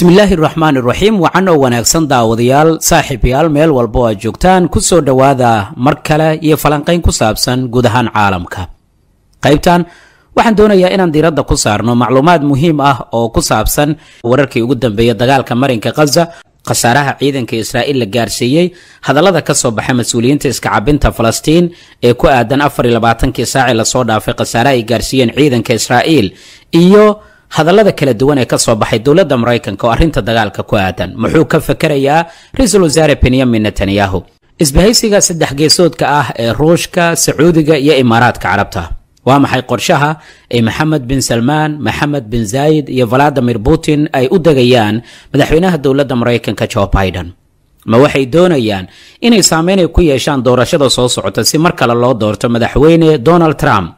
bismillaahi raxmaan iraxiim wacan oo wanaagsan daawadayaal saaxiibayaal meel walba oo aad joogtaan ku soo dhowaada mar kale iyo falanqayn ku saabsan guud ahaan caalamka qaybtan waxaan doonayaa inaan diiradda ku saarno macluumaad muhiim ah oo ku saabsan wararkii ugu dambeeya dagaalka marinka khaza khasaaraha ciidanka israa'iil la gaarsiiyey hadallada ka soo baxa mas-uuliyiinta iskacabinta falastiin ee ku aadan afar iyo labaatankii saaci lasoo dhaafay khasaare ay gaarsiiyeen ciidanka israa'iil iyo hadallada kala duwan ee ka soo baxay dowladda maraykanka oo arrinta dagaalka ku aadan muxuu ka fekerayaa ra-iisul wasaare benyamin netanyahu isbahaysiga saddex geesoodka ah ee ruushka sacuudiga iyo imaaraadka carabta waa maxay qorshaha ay maxamed bin salmaan maxamed bin zaayid iyo valadimir putin ay u degayaan madaxweynaha dowladda maraykanka jo biden ma waxay doonayaan inay saameyn ay ku yeeshaan doorashada soo socota si mar kale loo doorto madaxweyne donald trump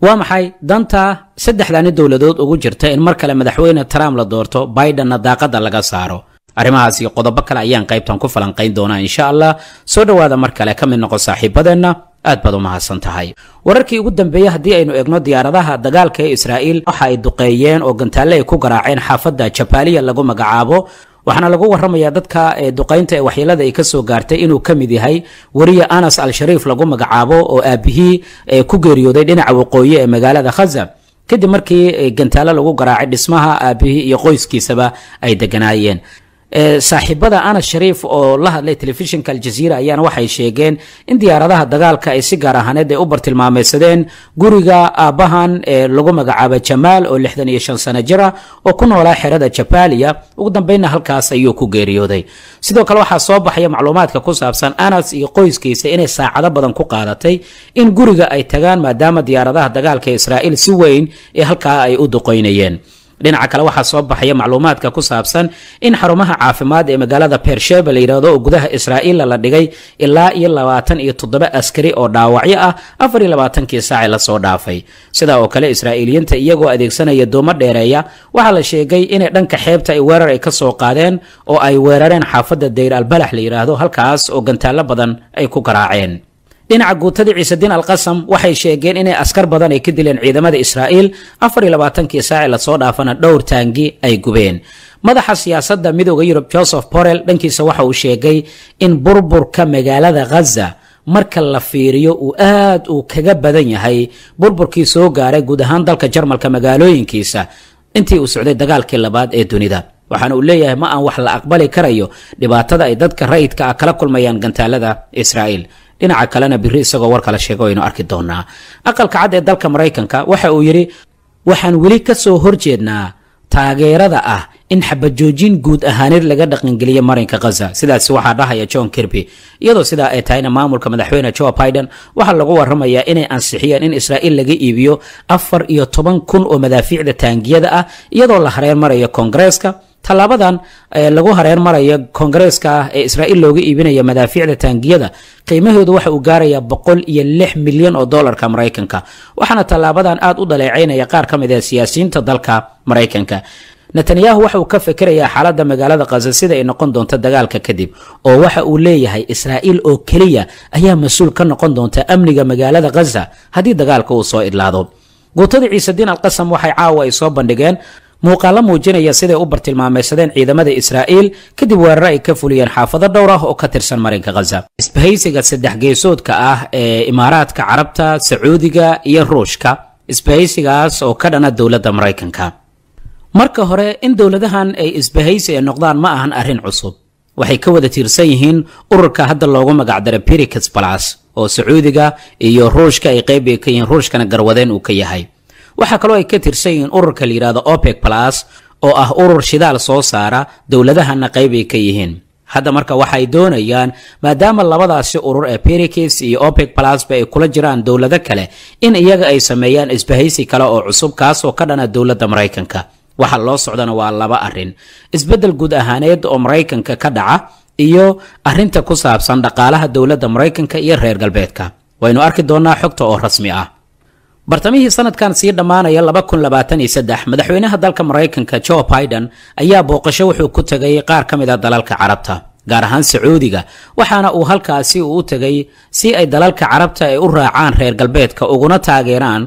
waa maxay danta saddexdani dowladood ugu jirta in mar kale madaxweyne trump la doorto bidenna daaqadda laga saaro arrimahaas iyo qodobo kale ayaan qaybtan ku falanqayn doonaa insha allah soo dhowaada mar kale ka mid noqo saaxiibadeenna aad baad u mahadsan tahay wararkii ugu dambeeyey haddii aynu eegno diyaaradaha dagaalka ee israa'iil waxa ay duqeeyeen oo gantaale ay ku garaaceen xaafadda jabaaliya lagu magacaabo waxaana lagu waramaya dadka duqaynta ee waxyeelada ay kasoo gaartay inuu kamid yahay weriye anas al shariif lagu magacaabo oo aabihii ku geeriyooday dhinaca waqooyi ee magaalada khaza kadib markii gantaalo lagu garaacay dhismaha aabihii iyo qoyskiisaba ay deganaayeen saaxiibada anas shariif oo la hadlay telefishinka aljaziira ayaana waxay sheegeen in diyaaradaha dagaalka ay si gaar ahaaneed ay u bartilmaameysadeen guriga aabahan ee lagu magacaaba jamaal oo lixdan iyo shan sano jira oo ku noolaa xerada jabaaliya ugu dambeynna halkaas ayuu ku geeriyooday sidoo kale waxaa soo baxaya macluumaadka ku saabsan anas iyo qoyskiisa inay saacado badan ku qaadatay in guriga ay tagaan maadaama diyaaradaha dagaalka ee israa'iil si weyn ee halkaa ay u duqoynayeen dhinaca kale waxaa soo baxaya macluumaadka ku saabsan in xarumaha caafimaad ee magaalada beersheba la yidhaahdo oo gudaha israa'iila la dhigay ilaa iyo labaatan iyo toddoba askari oo dhaawacyo ah afar iyo labaatankii saacee lasoo dhaafay sidaa oo kale israa'iiliyiinta iyagoo adeegsanaya duumo dheereeya waxaa la sheegay inay dhanka xeebta ay weerar ay ka soo qaadeen oo ay weerareen xaafadda dayr albalax la yidhaahdo halkaas oo gantaallo badan ay ku garaaceen dhinaca guutada ciisediin alqasam waxay sheegeen inay askar badan ay ka dileen ciidamada israa'iil afar iyo labaatankii saaci lasoo dhaafana dhowr taangi ay gubeen madaxa siyaasadda midooda yurub joseph borel dhankiisa waxa uu sheegay in burburka magaalada khaza marka la fiiriyo uu aad uu kaga badan yahay burburkii soo gaaray guud ahaan dalka jarmalka magaalooyinkiisa intii uu socday dagaalkii labaad ee dunida waxaana uu leeyahay ma aan wax la aqbali karayo dhibaatada ay dadka rayidka ah kala kulmayaan gantaalada israa'iil dhinaca kalena biri isagoo war kala sheega aynu arki doonaa aqalka cad ee dalka maraykanka waxa uu yidhi waxaan weli ka soo horjeednaa taageerada ah in xabajoojin guud ahaaneed laga dhaqangeliya marinka khaza sidaas waxaa dhahaya john kirby iyadoo sidaa ay tahayna maamulka madaxweyne joe biden waxaa lagu waramayaa inay ansixiyeen in israa'iil laga iibiyo afar iyo toban kun oo madaafiicda taangiyada ah iyadoo la hareer maraya koongareeska tallaabadan eh, lagu hareer maraya koongareeska ah ee israa'iil looga iibinaya madaafiicda taangiyada qiimahoodu waxa uu gaarayaa boqol iyo lix milyan oo dollarka maraykanka waxaana tallaabadan aad u dhaleecaynaya qaar ka mid ah siyaasiyiinta dalka maraykanka netanyahu waxa uu ka fakerayaa xaaladda magaalada khaza sida ay noqon doonta dagaalka kadib oo waxa uu leeyahay israa'iil oo keliya ayaa mas-uul ka noqon doonta amniga magaalada khaza haddii dagaalka uu soo idlaado guutada ciise diin alqasam waxay caawa ay soo bandhigeen muuqaallo muujinaya siday u bartilmaameysadeen ciidamada israa'iil kadib weeraro ay ka fuliyeen xaafado dhowr ah oo ka tirsan marinka khaza isbahaysiga saddex geesoodka ah ee imaaraadka carabta sacuudiga iyo ruushka isbahaysigaas oo ka dhana dowladda maraykanka marka hore in dowladahan ay isbahaysi ee noqdaan ma ahan arrin cusub waxay ka wada tiirsan yihiin ururka hadda loogu magacdaray biricas balas oo sacuudiga iyo ruushka ay qeybiga ka yihiin ruushkana garwadeen uu ka yahay waxaa kaloo ay ka tirsan yihiin ururka la yidhaahdo opec plus oo ah urur shidaal soo saara dowladahana qayb ay ka yihiin hadda marka waxaay doonayaan maadaama labadaasi urur ee perikes iyo opec plasba ay kula jiraan dowlado kale in iyaga ay sameeyaan isbahaysi kale oo cusub kaasoo ka dhana dowladda maraykanka waxa loo socdana waa laba arrin isbeddel guud ahaaneed oo maraykanka ka dhaca iyo arrinta ku saabsan dhaqaalaha dowladda maraykanka iyo reer galbeedka waynu arki doonnaa xogta oo rasmi ah bartamihii sanadkan sii dhammaanaya madaxweynaha dalka maraykanka jo biden ayaa booqasho wuxuu ku tegay qaar ka mid a ah dalalka carabta gaar ahaan sacuudiga waxaana uu halkaasi uu u tegay si ay dalalka carabta ay u raacaan reer galbeedka uguna taageeraan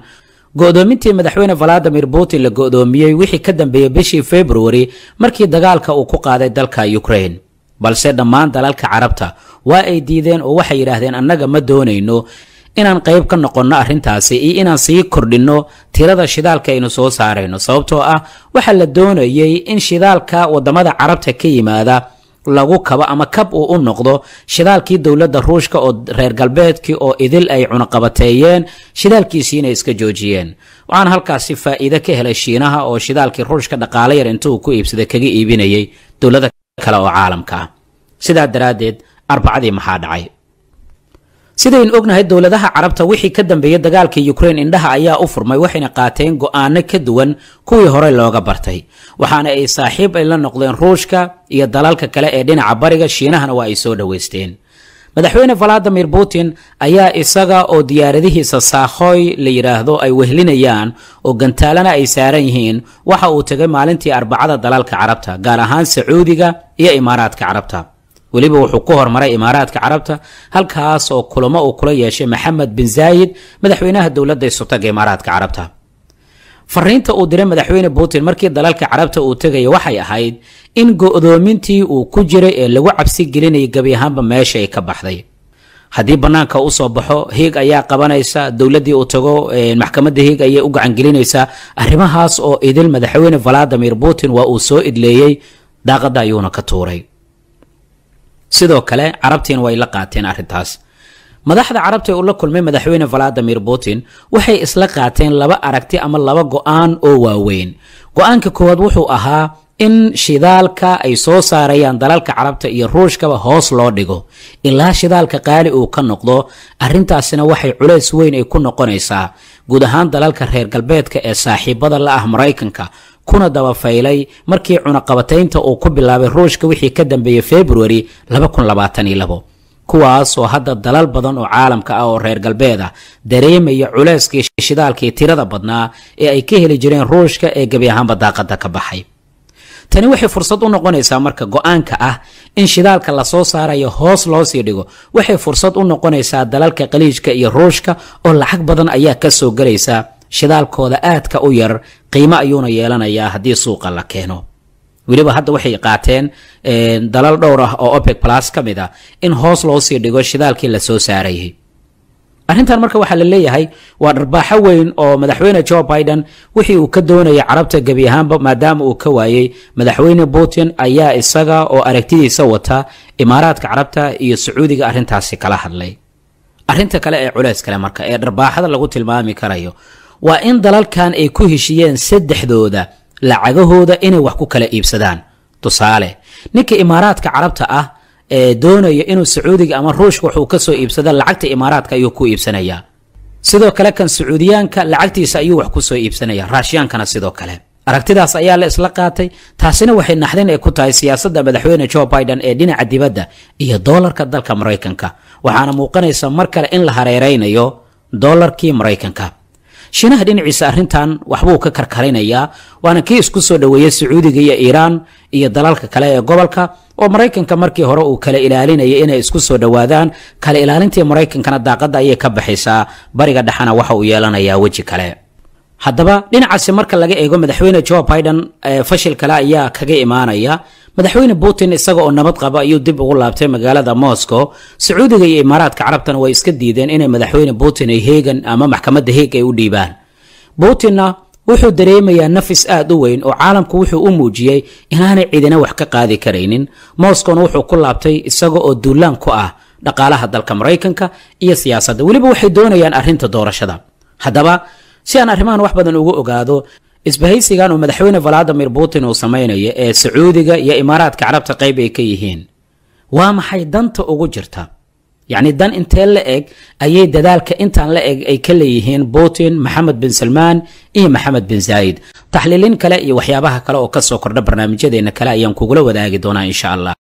go'doomintii madaxweyne valadimir putin la go'doomiyey wixii ka dambeeyey bishii februari markii dagaalka uu ku qaaday dalka ukrain balse dhammaan dalalka carabta waa ay diideen oo waxay yidhaahdeen annaga ma doonayno inaan qayb ka noqonno arrintaasi iyo inaan sii kordhinno tirada shidaalka aynu soo saarayno sababtoo ah waxaa la doonayay in shidaalka wadamada carabta ka yimaada lagu kabo ama kab uu u noqdo shidaalkii dowladda ruushka oo reer galbeedkii oo idil ay cunaqabateeyeen shidaalkiisiina iska joojiyeen waxaan halkaasi faaiido ka helay shiinaha oo shidaalkii ruushka dhaqaale yar intuu ku iibsaday kaga iibinayay dowlada kale oo caalamka ah sidaa daraaddeed arbacadii maxaa dhacay sidayn ognahay dowladaha carabta wixii ka dambeeyey dagaalka yukrain indhaha ayaa u furmay waxayna qaateen go'aano ka duwan kuwii horey looga bartay waxaana ay saaxiib ay la noqdeen ruushka iyo dalalka kale ee dhinaca bariga shiinahana waa ay soo dhowaysteen madaxweyne valadimir putin ayaa isaga oo diyaaradihiisa saakhoy la yidhaahdo ay wehlinayaan oo gantaalana ay saaran yihiin waxa uu tegay maalintii arbacada dalalka carabta gaar ahaan sacuudiga iyo imaaraadka carabta weliba wuxuu ku hormaray imaaraadka carabta halkaas oo kulamo uu kula yeeshay maxamed bin zaayid madaxweynaha dowladda isutag ee imaaraadka carabta fariinta uu diray madaxweyne putin markii dalalka carabta uu tegaya waxay ahayd in go-doomintii uu ku jiray ee lagu cabsi gelinayay gebi ahaanba meesha ay ka baxday haddii bannaanka usoo baxo hiig ayaa qabanaysa dowladdii uu tago maxkamadda hiig ayay u gacangelinaysaa arrimahaas oo idil madaxweyne valadimir putin waa uu soo idleeyey daaqadda ayuuna ka tuuray sidoo kale carabtiina way la qaateen arrintaas madaxda carabta ee uu kulmay madaxweyne valadimir putin waxay isla qaateen laba aragti ama laba go-aan oo waaweyn go-aanka koowaad wuxuu ahaa in shidaalka ay soo saarayaan dalalka carabta iyo ruushkaba hoos loo dhigo ilaa shidaalka qaali uu ka noqdo arrintaasina waxay culeys weyn ay ku noqonaysaa guud ahaan dalalka reer galbeedka ee saaxiibada la ah maraykanka kuna dabafaylay markii cunaqabataynta uu ku bilaabay ruushka wixii ka dambeeyey februari kuwaas oo hadda dalal badan oo caalamka ah oo reer galbeed ah dareemaya culayskii shidaalkii tirada badnaa ee ay ka heli jireen ruushka ee gebi ahaanba daaqada ka baxay tani waxay fursad u noqonaysaa marka go-aanka ah in shidaalka lasoo saarayo hoos loo sii dhigo waxay fursad u noqonaysaa dalalka qaliijka iyo ruushka oo lacag badan ayaa ka soo gelaysa shidaalkooda aadka u yar qiimo ayuuna yeelanayaa haddii suuqa la keeno weliba hadda waxay qaateen dalal dhowr ah oo opec plus ka mid a ah in hoos loo sii dhigo shidaalkii lasoo saarayay arrintan marka waxaa la leeyahay waa dharbaaxo weyn oo madaxweyne jo biden wixii uu ka doonayay carabta gebi ahaanba maadaama uu ka waayey madaxweyne putin ayaa isaga oo aragtidiisa wata imaaraadka carabta iyo sacuudiga arrintaasi kala hadlay arrinta kale ee culeys kale marka ee dharbaaxada lagu tilmaami karayo waa in dalalkan ay ku heshiyeen saddexdooda lacagahooda inay wax ku kala iibsadaan tusaale ninka imaaraadka carabta ah ee doonaya inuu sacuudiga ama ruushka waxuu ka soo iibsada lacagta imaaraadka ayuu ku iibsanayaa sidoo kale kan sacuudiyaanka lacagtiisa ayuu wax ku soo iibsanaya raashiyaankana sidoo kale aragtidaas ayaa la isla qaatay taasina waxay naxdin ay ku tahay siyaasadda madaxweyne joe biden ee dhinaca dibadda iyo doolarka dalka maraykanka waxaana muuqanaysa mar kale in la hareeraynayo doolarkii maraykanka shiinaha dhinaciisa arintan waxbuu ka karkaraynayaa waana kii isku soo dhoweeya sacuudiga iyo iiraan iyo dalalka kale ee gobolka oo maraykanka markii hore uu kala ilaalinaya inay isku soo dhowaadaan kala ilaalintii maraykankana daaqadda ayay ka baxaysaa bariga dhexana waxa uu yeelanayaa weji kale haddaba dhinacaasi marka laga eego madaxweyne jo biden fashil kale ayaa kaga imaanaya madaxweyne putin isaga oo nabad qaba ayuu dib ugu laabtay magaalada moscow sacuudiga iyo imaaraadka carabtana way iska diideen inay madaxweyne putin ay heegan ama maxkamadda heeg ay u dhiibaan putinna wuxuu dareemayaa nafis aad u weyn oo caalamku wuxuu u muujiyey inaanay cidina wax ka qaadi karaynin moscowna wuxuu ku laabtay isaga oo duulaan ku ah dhaqaalaha dalka maraykanka iyo siyaasadda weliba waxay doonayaan arrinta doorashada haddaba si aan arrimahan wax badan ugu ogaado isbahaysigan oo madaxweyne valadimir putin uu samaynayo ee sacuudiga iyo imaaraadka carabta qayb ay ka yihiin waa maxay danta ugu jirta yacni dan intee la eg ayay dadaalka intaan la eg ay ka leeyihiin putin maxamed bin salmaan iyo maxamed bin zaayid taxliilin kale iyo waxyaabaha kale oo kasoo kordha barnaamijyadeenna kale ayaan kugula wadaagi doonaa insha allah